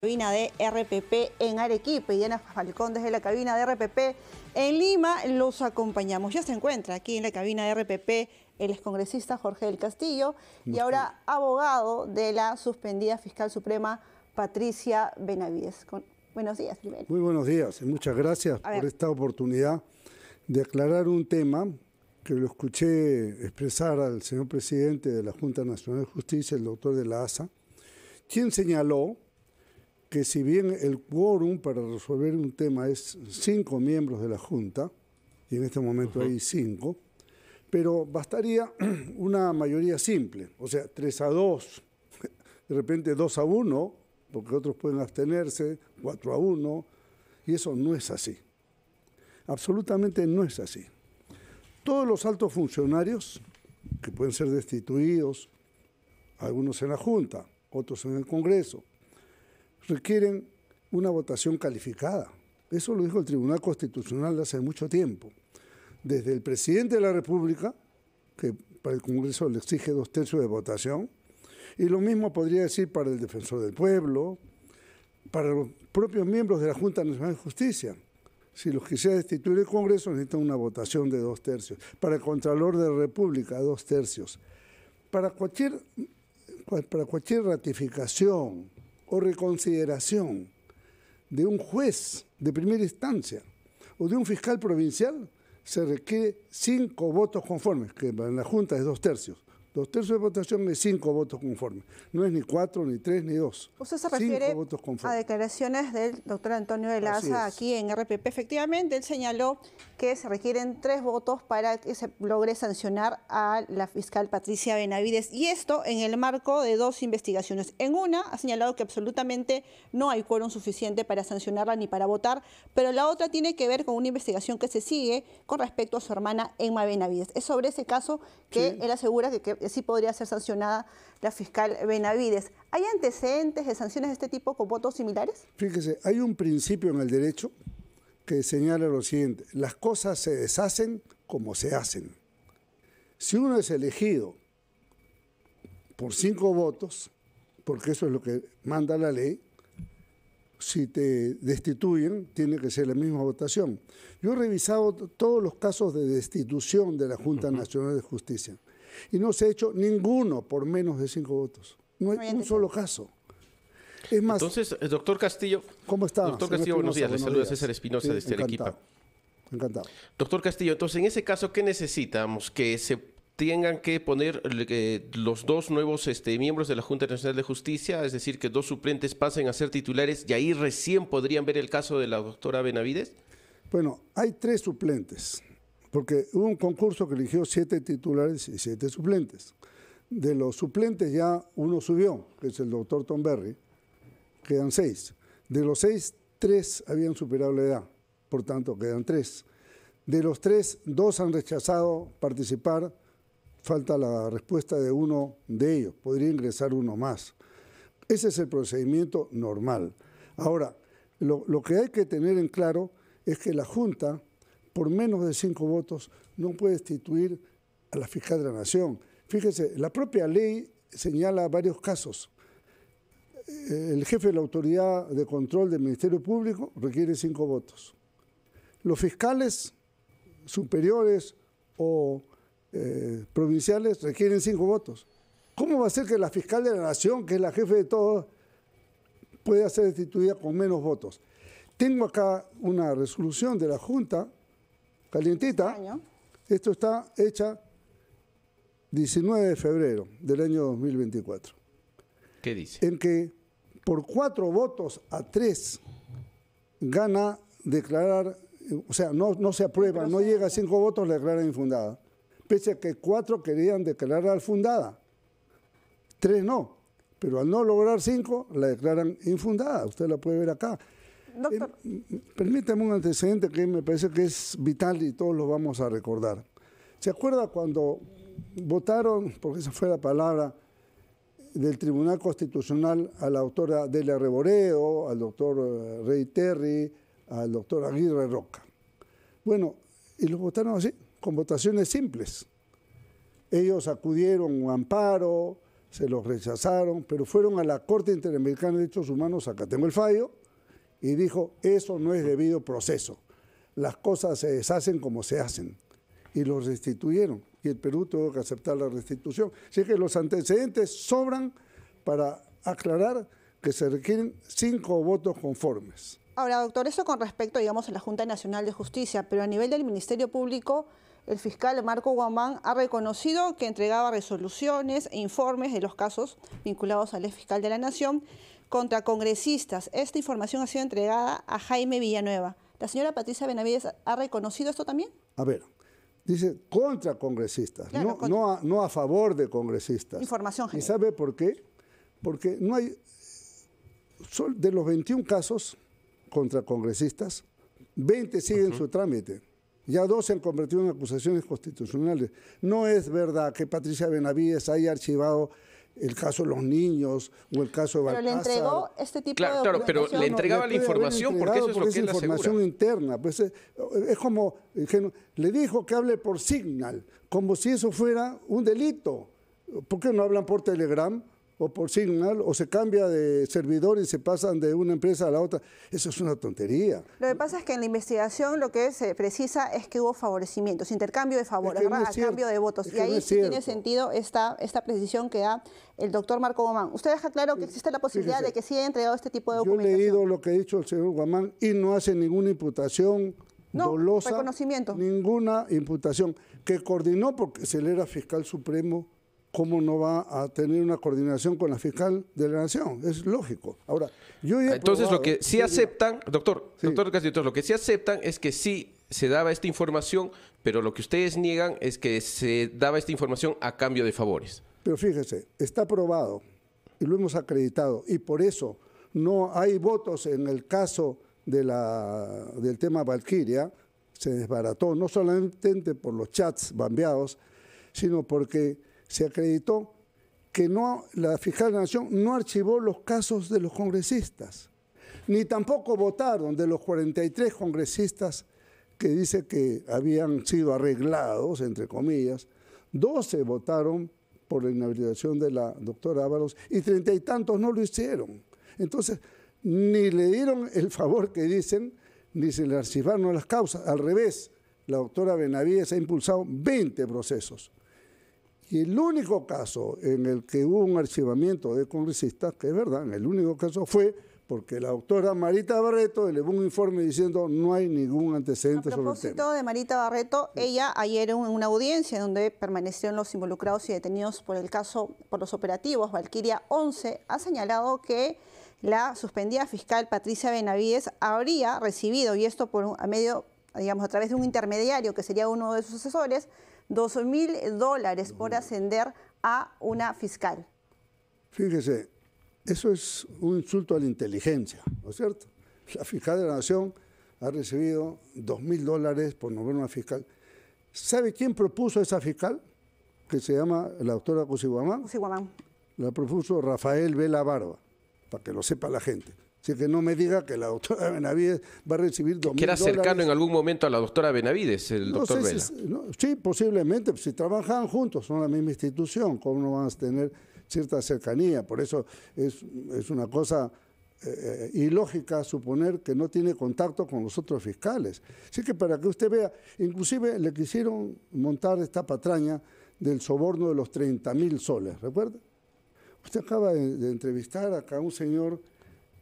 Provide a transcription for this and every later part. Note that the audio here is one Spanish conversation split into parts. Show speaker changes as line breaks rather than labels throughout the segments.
cabina de RPP en Arequipa y Diana Falcón desde la cabina de RPP en Lima los acompañamos. Ya se encuentra aquí en la cabina de RPP el excongresista Jorge del Castillo y ahora abogado de la suspendida fiscal suprema Patricia Benavides. Buenos días, primero.
Muy buenos días y muchas gracias por esta oportunidad de aclarar un tema que lo escuché expresar al señor presidente de la Junta Nacional de Justicia, el doctor de la ASA, quien señaló que si bien el quórum para resolver un tema es cinco miembros de la Junta, y en este momento hay cinco, pero bastaría una mayoría simple, o sea, tres a dos, de repente dos a uno, porque otros pueden abstenerse, cuatro a uno, y eso no es así. Absolutamente no es así. Todos los altos funcionarios, que pueden ser destituidos, algunos en la Junta, otros en el Congreso, requieren una votación calificada. Eso lo dijo el Tribunal Constitucional hace mucho tiempo. Desde el presidente de la República, que para el Congreso le exige dos tercios de votación, y lo mismo podría decir para el defensor del pueblo, para los propios miembros de la Junta Nacional de Justicia. Si los quisiera destituir el Congreso, necesitan una votación de dos tercios. Para el Contralor de la República, dos tercios. Para cualquier, para cualquier ratificación o reconsideración de un juez de primera instancia o de un fiscal provincial se requiere cinco votos conformes, que en la Junta es dos tercios. Dos tercios de votación de cinco votos conformes. No es ni cuatro, ni tres, ni dos. Usted se refiere a
declaraciones del doctor Antonio de Laza aquí en RPP. Efectivamente, él señaló que se requieren tres votos para que se logre sancionar a la fiscal Patricia Benavides. Y esto en el marco de dos investigaciones. En una ha señalado que absolutamente no hay quórum suficiente para sancionarla ni para votar, pero la otra tiene que ver con una investigación que se sigue con respecto a su hermana Emma Benavides. Es sobre ese caso que él asegura que sí podría ser sancionada la fiscal Benavides. ¿Hay antecedentes de sanciones de este tipo con votos
similares? Fíjese, hay un principio en el derecho que señala lo siguiente, las cosas se deshacen como se hacen. Si uno es elegido por cinco votos, porque eso es lo que manda la ley, si te destituyen, tiene que ser la misma votación. Yo he revisado todos los casos de destitución de la Junta Nacional de Justicia y no se ha hecho ninguno por menos de cinco votos. No hay un solo caso. Es
más, Entonces, eh,
doctor Castillo. ¿Cómo está? Doctor Castillo, buenos días. Le saluda César Espinosa de equipo. Encantado.
Doctor Castillo, entonces en ese caso, ¿qué necesitamos? Que se tengan que poner eh, los dos nuevos este, miembros de la Junta Nacional de Justicia, es decir, que dos suplentes pasen a ser titulares y ahí recién podrían ver el caso de la doctora Benavides.
Bueno, hay tres suplentes porque hubo un concurso que eligió siete titulares y siete suplentes. De los suplentes ya uno subió, que es el doctor Tom Berry, quedan seis. De los seis, tres habían superado la edad, por tanto quedan tres. De los tres, dos han rechazado participar, falta la respuesta de uno de ellos, podría ingresar uno más. Ese es el procedimiento normal. Ahora, lo, que hay que tener en claro es que la Junta por menos de cinco votos no puede destituir a la fiscal de la Nación. Fíjese, la propia ley señala varios casos. Eh, el jefe de la autoridad de control del Ministerio Público requiere cinco votos. Los fiscales superiores o eh, provinciales requieren cinco votos. ¿Cómo va a ser que la fiscal de la Nación, que es la jefe de todos, pueda ser destituida con menos votos? Tengo acá una resolución de la Junta calientita. Este Esto está hecha 19 de febrero del año 2024. ¿Qué dice? En que por cuatro votos a tres gana declarar, o sea, no, no se aprueba, no llega a cinco votos, la declaran infundada. Pese a que cuatro querían declararla fundada. Tres no. Pero al no lograr cinco, la declaran infundada. Usted la puede ver acá doctor. Eh, mm, mm, permítame un antecedente que me parece que es vital y todos lo vamos a recordar. ¿Se acuerda cuando votaron, porque esa fue la palabra, del Tribunal Constitucional a la autora Delia Reboreo, al doctor eh, Rey Terry, al doctor Aguirre Roca? Bueno, y los votaron así, con votaciones simples. Ellos acudieron un amparo, se los rechazaron, pero fueron a la Corte Interamericana de Derechos Humanos, acá tengo el fallo, y dijo, eso no es debido proceso. Las cosas se deshacen como se hacen. Y los restituyeron. Y el Perú tuvo que aceptar la restitución. Así que los antecedentes sobran para aclarar que se requieren cinco votos conformes.
Ahora, doctor, eso con respecto, digamos, a la Junta Nacional de Justicia, pero a nivel del Ministerio Público, el fiscal Marco Guamán ha reconocido que entregaba resoluciones e informes de los casos vinculados al fiscal de la Nación, contra congresistas. Esta información ha sido entregada a Jaime Villanueva. ¿La señora Patricia Benavides ha reconocido esto también?
A ver, dice contra congresistas, no, No, a, favor de congresistas. Información general. ¿Y sabe por qué? Porque no hay... De los 21 casos contra congresistas, 20 siguen su trámite. Ya dos se han convertido en acusaciones constitucionales. No es verdad que Patricia Benavides haya archivado el caso de los niños o el caso de Valencia. Pero le entregó
este tipo claro, de Claro, pero
le entregaba la información porque eso es lo que es información
interna. Pues es, eh, es como, le dijo que hable por Signal, como si eso fuera un delito. ¿Por qué no hablan por Telegram? o por Signal, o se cambia de servidor y se pasan de una empresa a la otra. Eso es una tontería.
Lo que pasa es que en la investigación lo que se precisa es que hubo favorecimientos, intercambio de favores, cambio de votos. y ahí sí tiene sentido esta, esta precisión que da el doctor Marco Guamán. Usted deja claro que existe la posibilidad de
que sí haya entregado este tipo de documentación. Yo he leído lo que ha dicho el señor Guamán y no hace ninguna imputación no, dolosa, ninguna imputación, que coordinó porque se le era fiscal supremo ¿cómo no va a tener una coordinación con la fiscal de la nación? Es lógico. Ahora, Entonces, lo que sí, aceptan,
doctor, doctor Castillo, lo que sí aceptan es que sí se daba esta información, pero lo que ustedes niegan es que se daba esta información a cambio de favores.
Pero fíjese, está probado y lo hemos acreditado, y por eso no hay votos en el caso de la, del tema Valkyria, se desbarató, no solamente por los chats bambeados, sino porque se acreditó que no, la fiscal de la Nación no archivó los casos de los congresistas, ni tampoco votaron de los 43 congresistas que dice que habían sido arreglados, entre comillas, 12 votaron por la inhabilitación de la doctora Ábalos y treinta y tantos no lo hicieron. Entonces, ni le dieron el favor que dicen, ni se le archivaron las causas. Al revés, la doctora Benavides ha impulsado 20 procesos. Y el único caso en el que hubo un archivamiento de congresistas, que es verdad, el único caso fue porque la doctora Marita Barreto elevó un informe diciendo no hay ningún antecedente sobre el tema. A propósito
de Marita Barreto, ella ayer en una audiencia donde permanecieron los involucrados y detenidos por el caso, por los operativos Valquiria 11, ha señalado que la suspendida fiscal Patricia Benavides habría recibido, y esto por a medio, digamos, a través de un intermediario que sería uno de sus asesores, 2 mil dólares por ascender a una fiscal.
Fíjese, eso es un insulto a la inteligencia, ¿no es cierto? La fiscal de la Nación ha recibido $2,000 mil dólares por nombrar una fiscal. ¿Sabe quién propuso esa fiscal? Que se llama la doctora Cusiguamán. Cusiguamán. La propuso Rafael Vela Barba, para que lo sepa la gente. Así que no me diga que la doctora Benavides va a recibir ¿Quiera Que era cercano
en algún momento a la doctora Benavides, el doctor Vela.
sí, posiblemente, si trabajan juntos, son la misma institución, ¿cómo no van a tener cierta cercanía? Por eso es, una cosa eh, eh, ilógica suponer que no tiene contacto con los otros fiscales. Así que para que usted vea, inclusive le quisieron montar esta patraña del soborno de los 30 mil soles, ¿recuerda? Usted acaba de entrevistar acá a un señor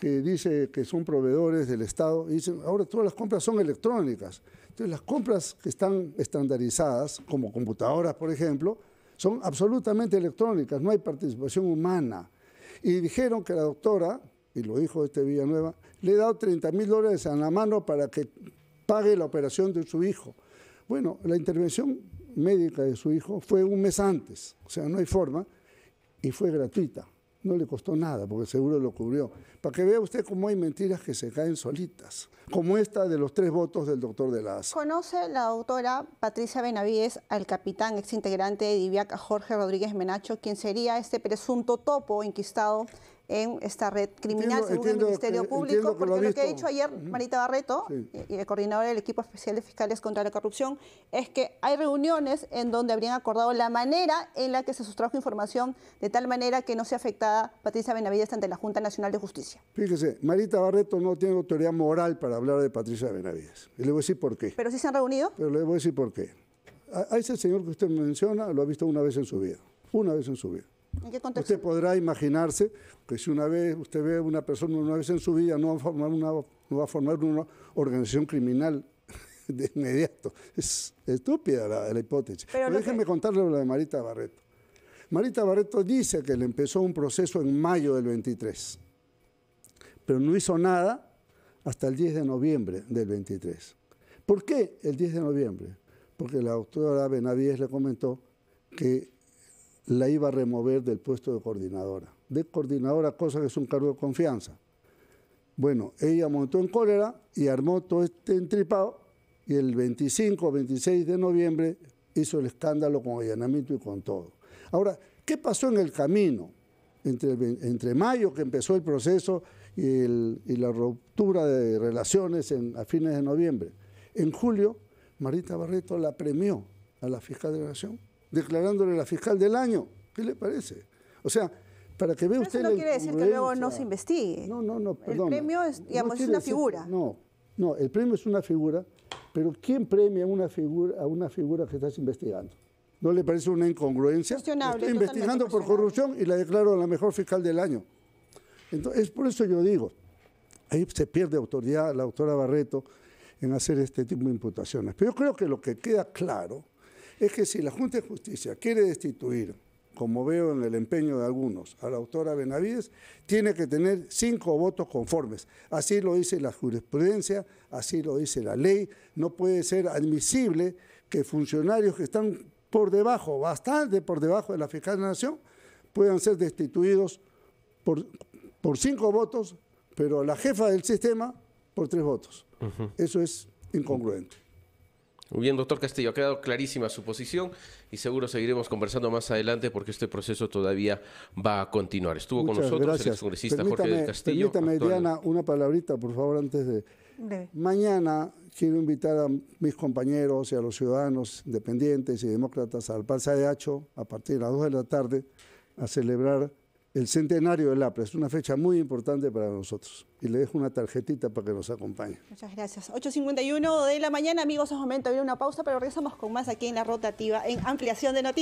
que dice que son proveedores del Estado, y dicen, ahora todas las compras son electrónicas. Entonces, las compras que están estandarizadas, como computadoras, por ejemplo, son absolutamente electrónicas, no hay participación humana. Y dijeron que la doctora, y lo dijo este Villanueva, le ha dado 30 mil dólares a la mano para que pague la operación de su hijo. Bueno, la intervención médica de su hijo fue un mes antes, o sea, no hay forma, y fue gratuita. No le costó nada, porque seguro lo cubrió. Para que vea usted cómo hay mentiras que se caen solitas, como esta de los tres votos del doctor de la
Conoce la doctora Patricia Benavides al capitán exintegrante de Diviaca, Jorge Rodríguez Menacho, quien sería este presunto topo inquistado en esta red criminal, según el Ministerio Público, porque lo, que ha dicho ayer Marita Barreto, coordinadora del equipo especial de fiscales contra la corrupción, es que hay reuniones en donde habrían acordado la manera en la que se sustrajo información de tal manera que no sea afectada Patricia Benavides ante la Junta Nacional de Justicia.
Fíjese, Marita Barreto no tiene autoridad moral para hablar de Patricia Benavides. Y le voy a decir por qué. ¿Pero
sí se han reunido?
Pero le voy a decir por qué. a ese señor que usted menciona lo ha visto una vez en su vida. Una vez en su vida. Usted podrá imaginarse que si una vez usted ve a una persona una vez en su vida, no va a formar una, va a formar una organización criminal de inmediato. Es estúpida la, hipótesis. Pero, déjenme déjeme contarle lo de Marita Barreto. Marita Barreto dice que le empezó un proceso en mayo del 23, pero no hizo nada hasta el 10 de noviembre del 23. ¿Por qué el 10 de noviembre? Porque la doctora Benavides le comentó que la iba a remover del puesto de coordinadora. De coordinadora, cosa que es un cargo de confianza. Bueno, ella montó en cólera y armó todo este entripado y el 25 o 26 de noviembre hizo el escándalo con allanamiento y con todo. Ahora, ¿qué pasó en el camino? Entre, entre mayo, que empezó el proceso, y, la ruptura de relaciones a fines de noviembre. En julio, Marita Barreto la premió a la fiscal de la Nación declarándole la fiscal del año. ¿Qué le parece? O sea, para que vea usted. Eso no quiere decir que luego no se
investigue. No, no, no, El premio es, digamos, una figura.
No, no, el premio es una figura, pero ¿quién premia una figura, a una figura que estás investigando? ¿No le parece una incongruencia? Estoy investigando por corrupción y la declaro la mejor fiscal del año. Entonces, es por eso yo digo, ahí se pierde autoridad la doctora Barreto en hacer este tipo de imputaciones. Pero yo creo que lo que queda claro es que si la Junta de Justicia quiere destituir, como veo en el empeño de algunos, a la autora Benavides, tiene que tener cinco votos conformes. Así lo dice la jurisprudencia, así lo dice la ley. No puede ser admisible que funcionarios que están por debajo, bastante por debajo de la fiscal de Nación, puedan ser destituidos por, cinco votos, pero la jefa del sistema por tres votos. Eso es incongruente.
Muy bien, doctor Castillo, ha quedado clarísima su posición y seguro seguiremos conversando más adelante porque este proceso todavía va a continuar. Estuvo con nosotros el Jorge del Castillo. Permítame, Diana,
una palabrita, por favor, antes de... Mañana quiero invitar a mis compañeros y a los ciudadanos independientes y demócratas al Plaza de Hacho a partir de las 2 de la tarde a celebrar el centenario del APRA. Es una fecha muy importante para nosotros. Y le dejo una tarjetita para que nos acompañe.
Muchas gracias. 8.51 de la mañana, amigos, es momento de una pausa, pero regresamos con más aquí en la rotativa, en ampliación de noticias.